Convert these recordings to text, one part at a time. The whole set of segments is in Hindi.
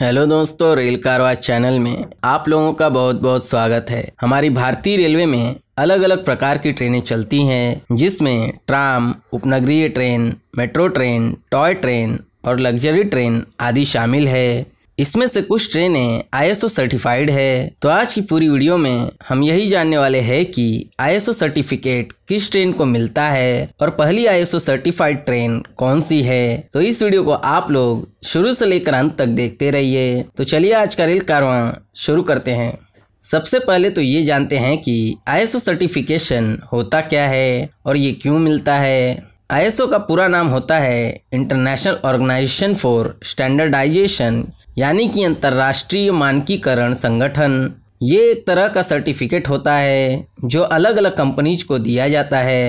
हेलो दोस्तों रेल कारवा चैनल में आप लोगों का बहुत बहुत स्वागत है हमारी भारतीय रेलवे में अलग अलग प्रकार की ट्रेनें चलती हैं जिसमें ट्राम उपनगरीय train metro train toy train और लग्जरी ट्रेन आदि शामिल है इसमें से कुछ ट्रेनें आई सर्टिफाइड है तो आज की पूरी वीडियो में हम यही जानने वाले हैं कि आई सर्टिफिकेट किस ट्रेन को मिलता है और पहली आई सर्टिफाइड ट्रेन कौन सी है तो इस वीडियो को आप लोग शुरू से लेकर अंत तक देखते रहिए तो चलिए आज का रेल कारवा शुरू करते हैं सबसे पहले तो ये जानते हैं कि आई सर्टिफिकेशन होता क्या है और ये क्यों मिलता है आईएसओ का पूरा नाम होता है इंटरनेशनल ऑर्गेनाइजेशन फॉर स्टैंडर्डाइजेशन यानी कि अंतर्राष्ट्रीय मानकीकरण संगठन ये एक तरह का सर्टिफिकेट होता है जो अलग अलग कंपनीज को दिया जाता है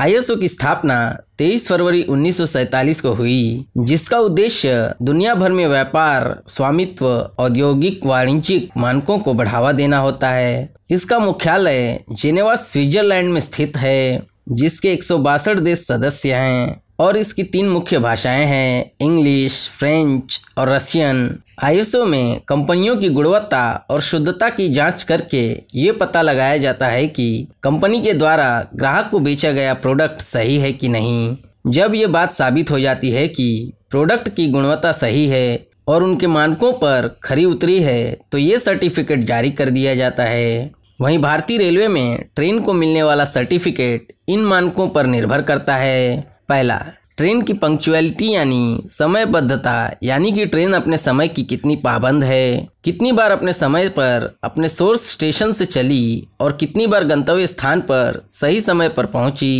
आईएसओ की स्थापना 23 फरवरी 1947 को हुई जिसका उद्देश्य दुनिया भर में व्यापार स्वामित्व औद्योगिक वाणिज्यिक मानकों को बढ़ावा देना होता है इसका मुख्यालय जेनेवा स्विट्जरलैंड में स्थित है जिसके एक देश सदस्य हैं और इसकी तीन मुख्य भाषाएं हैं इंग्लिश फ्रेंच और रशियन आईएसओ में कंपनियों की गुणवत्ता और शुद्धता की जांच करके ये पता लगाया जाता है कि कंपनी के द्वारा ग्राहक को बेचा गया प्रोडक्ट सही है कि नहीं जब ये बात साबित हो जाती है कि प्रोडक्ट की गुणवत्ता सही है और उनके मानकों पर खरी उतरी है तो ये सर्टिफिकेट जारी कर दिया जाता है वहीं भारतीय रेलवे में ट्रेन को मिलने वाला सर्टिफिकेट इन मानकों पर निर्भर करता है पहला ट्रेन की पंक्चुअलिटी यानी समयबद्धता यानी कि ट्रेन अपने समय की कितनी पाबंद है कितनी बार अपने समय पर अपने सोर्स स्टेशन से चली और कितनी बार गंतव्य स्थान पर सही समय पर पहुंची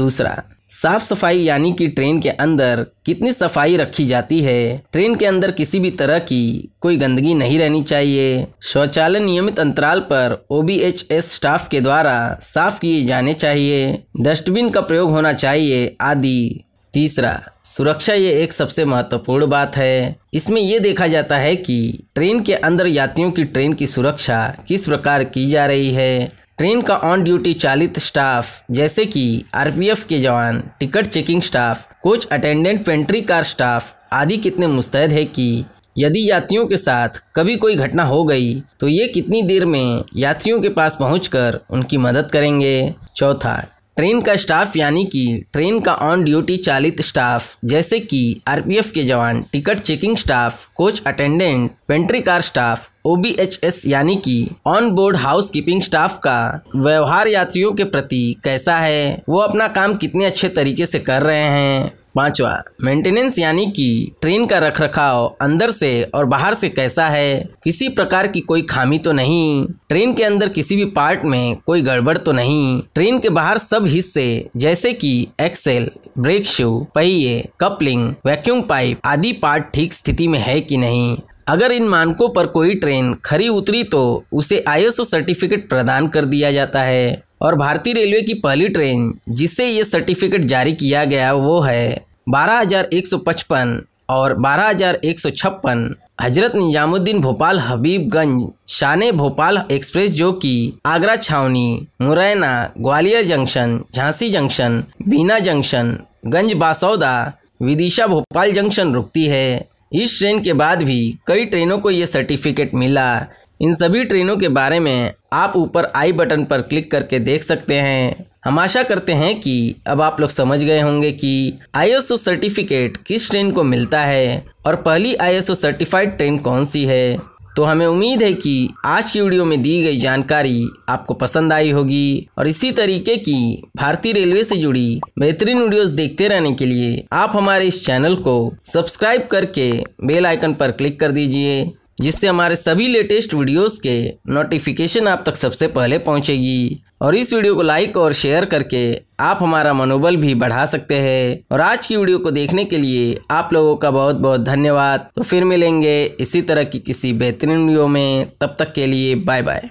दूसरा साफ सफाई यानी कि ट्रेन के अंदर कितनी सफाई रखी जाती है ट्रेन के अंदर किसी भी तरह की कोई गंदगी नहीं रहनी चाहिए शौचालय नियमित अंतराल पर ओ स्टाफ के द्वारा साफ किए जाने चाहिए डस्टबिन का प्रयोग होना चाहिए आदि तीसरा सुरक्षा ये एक सबसे महत्वपूर्ण बात है इसमें यह देखा जाता है कि ट्रेन के अंदर यात्रियों की ट्रेन की सुरक्षा किस प्रकार की जा रही है ट्रेन का ऑन ड्यूटी चालित स्टाफ जैसे कि आरपीएफ के जवान ticket checking staff coach attendant pantry car staff आदि कितने मुस्तैद है कि यदि यात्रियों के साथ कभी कोई घटना हो गई तो ये कितनी देर में यात्रियों के पास पहुंचकर उनकी मदद करेंगे चौथा ट्रेन का स्टाफ यानी कि ट्रेन का ऑन ड्यूटी चालित स्टाफ जैसे कि आरपीएफ के जवान ticket checking staff coach attendant pantry car staff ओ यानी कि on board housekeeping staff का व्यवहार यात्रियों के प्रति कैसा है वो अपना काम कितने अच्छे तरीके से कर रहे हैं पांचवा मेंटेनेंस यानी कि ट्रेन का रख रखाव अंदर से और बाहर से कैसा है किसी प्रकार की कोई खामी तो नहीं ट्रेन के अंदर किसी भी पार्ट में कोई गड़बड़ तो नहीं ट्रेन के बाहर सब हिस्से जैसे कि एक्सेल ब्रेक शू पहिए कपलिंग वैक्यूम पाइप आदि पार्ट ठीक स्थिति में है कि नहीं अगर इन मानकों पर कोई ट्रेन खरी उतरी तो उसे आईएसओ सर्टिफिकेट प्रदान कर दिया जाता है और भारतीय रेलवे की पहली ट्रेन जिसे ये सर्टिफिकेट जारी किया गया वो है बारह और बारह हजरत निजामुद्दीन भोपाल हबीबगंज शान भोपाल एक्सप्रेस जो कि आगरा छावनी Morena Gwalior junction Jhansi junction Bina junction Ganj Basoda Vidisha Bhopal junction रुकती है इस ट्रेन के बाद भी कई ट्रेनों को ये सर्टिफिकेट मिला इन सभी ट्रेनों के बारे में आप ऊपर आई बटन पर क्लिक करके देख सकते हैं हम आशा करते हैं कि अब आप लोग समझ गए होंगे कि आईएसओ सर्टिफिकेट किस ट्रेन को मिलता है और पहली आईएसओ सर्टिफाइड ट्रेन कौन सी है तो हमें उम्मीद है कि आज की वीडियो में दी गई जानकारी आपको पसंद आई होगी और इसी तरीके की भारतीय रेलवे से जुड़ी बेहतरीन वीडियोस देखते रहने के लिए आप हमारे इस चैनल को सब्सक्राइब करके बेल आइकन पर क्लिक कर दीजिए जिससे हमारे सभी लेटेस्ट वीडियोस के नोटिफिकेशन आप तक सबसे पहले पहुंचेगी और इस वीडियो को लाइक और शेयर करके आप हमारा मनोबल भी बढ़ा सकते हैं और आज की वीडियो को देखने के लिए आप लोगों का बहुत बहुत धन्यवाद तो फिर मिलेंगे इसी तरह की किसी बेहतरीन वीडियो में तब तक के लिए बाय बाय